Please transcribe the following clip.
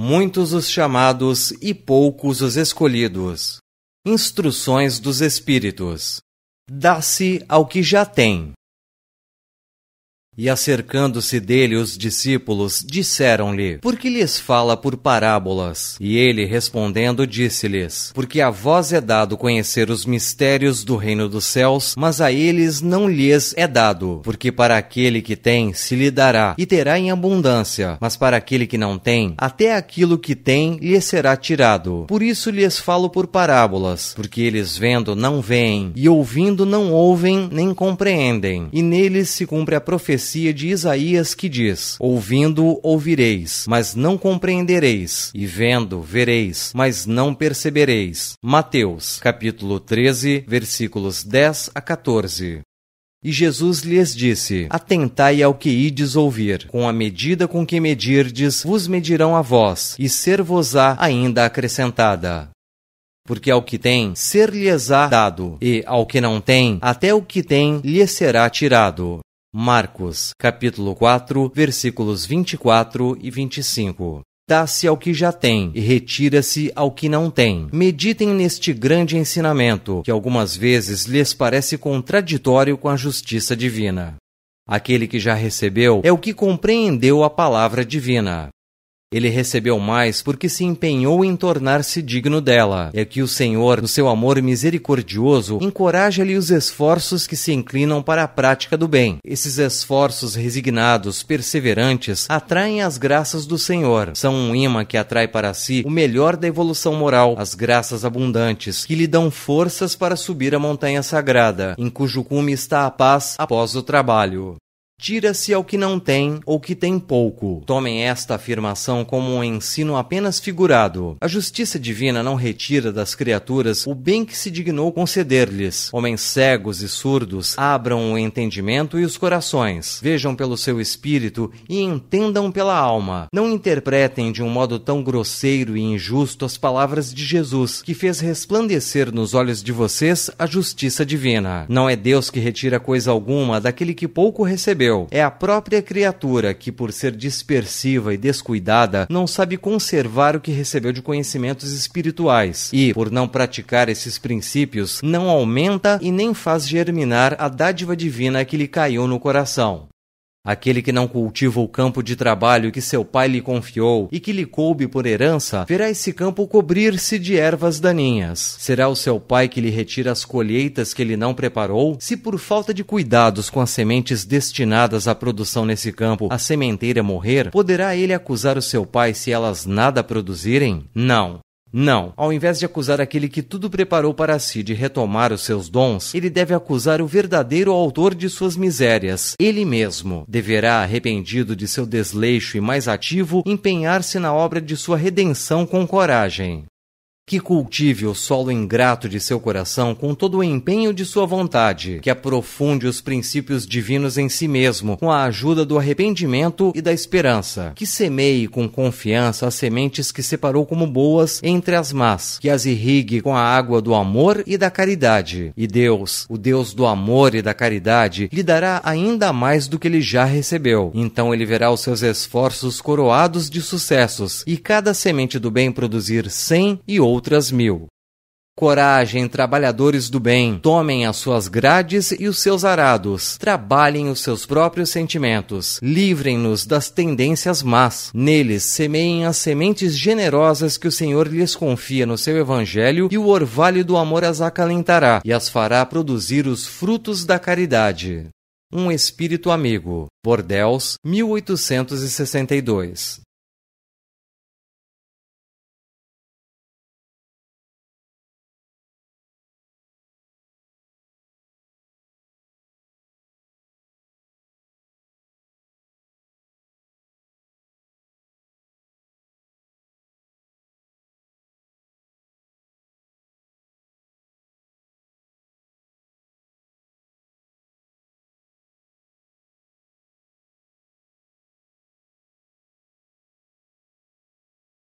muitos os chamados e poucos os escolhidos. Instruções dos Espíritos. Dá-se ao que já tem, e acercando-se dele os discípulos, disseram-lhe: Por que lhes fala por parábolas? E ele respondendo disse-lhes: Porque a vós é dado conhecer os mistérios do reino dos céus, mas a eles não lhes é dado. Porque para aquele que tem se lhe dará e terá em abundância, mas para aquele que não tem, até aquilo que tem lhe será tirado. Por isso lhes falo por parábolas, porque eles vendo não veem, e ouvindo não ouvem nem compreendem. E neles se cumpre a profecia profecia de Isaías que diz: Ouvindo, ouvireis, mas não compreendereis, e vendo, vereis, mas não percebereis. Mateus, capítulo 13, versículos 10 a 14. E Jesus lhes disse: Atentai ao que ides ouvir. Com a medida com que medirdes, vos medirão a vós, e ser-vos-á ainda acrescentada. Porque ao que tem, ser-lhes-á dado, e ao que não tem, até o que tem lhe será tirado. Marcos, capítulo 4, versículos 24 e 25. Dá-se ao que já tem e retira-se ao que não tem. Meditem neste grande ensinamento, que algumas vezes lhes parece contraditório com a justiça divina. Aquele que já recebeu é o que compreendeu a palavra divina. Ele recebeu mais porque se empenhou em tornar-se digno dela. É que o Senhor, no seu amor misericordioso, encoraja-lhe os esforços que se inclinam para a prática do bem. Esses esforços resignados, perseverantes, atraem as graças do Senhor. São um imã que atrai para si o melhor da evolução moral, as graças abundantes, que lhe dão forças para subir a montanha sagrada, em cujo cume está a paz após o trabalho. Tira-se ao que não tem ou que tem pouco. Tomem esta afirmação como um ensino apenas figurado. A justiça divina não retira das criaturas o bem que se dignou conceder-lhes. Homens cegos e surdos, abram o entendimento e os corações. Vejam pelo seu espírito e entendam pela alma. Não interpretem de um modo tão grosseiro e injusto as palavras de Jesus, que fez resplandecer nos olhos de vocês a justiça divina. Não é Deus que retira coisa alguma daquele que pouco recebeu é a própria criatura que, por ser dispersiva e descuidada, não sabe conservar o que recebeu de conhecimentos espirituais e, por não praticar esses princípios, não aumenta e nem faz germinar a dádiva divina que lhe caiu no coração. Aquele que não cultiva o campo de trabalho que seu pai lhe confiou e que lhe coube por herança, verá esse campo cobrir-se de ervas daninhas. Será o seu pai que lhe retira as colheitas que ele não preparou? Se por falta de cuidados com as sementes destinadas à produção nesse campo, a sementeira morrer, poderá ele acusar o seu pai se elas nada produzirem? Não. Não. Ao invés de acusar aquele que tudo preparou para si de retomar os seus dons, ele deve acusar o verdadeiro autor de suas misérias, ele mesmo. Deverá, arrependido de seu desleixo e mais ativo, empenhar-se na obra de sua redenção com coragem que cultive o solo ingrato de seu coração com todo o empenho de sua vontade, que aprofunde os princípios divinos em si mesmo, com a ajuda do arrependimento e da esperança, que semeie com confiança as sementes que separou como boas entre as más, que as irrigue com a água do amor e da caridade. E Deus, o Deus do amor e da caridade, lhe dará ainda mais do que ele já recebeu. Então ele verá os seus esforços coroados de sucessos, e cada semente do bem produzir cem e outros outras mil. Coragem, trabalhadores do bem, tomem as suas grades e os seus arados, trabalhem os seus próprios sentimentos, livrem-nos das tendências más. Neles semeiem as sementes generosas que o Senhor lhes confia no seu Evangelho e o orvalho do amor as acalentará e as fará produzir os frutos da caridade. Um Espírito Amigo, Bordels, 1862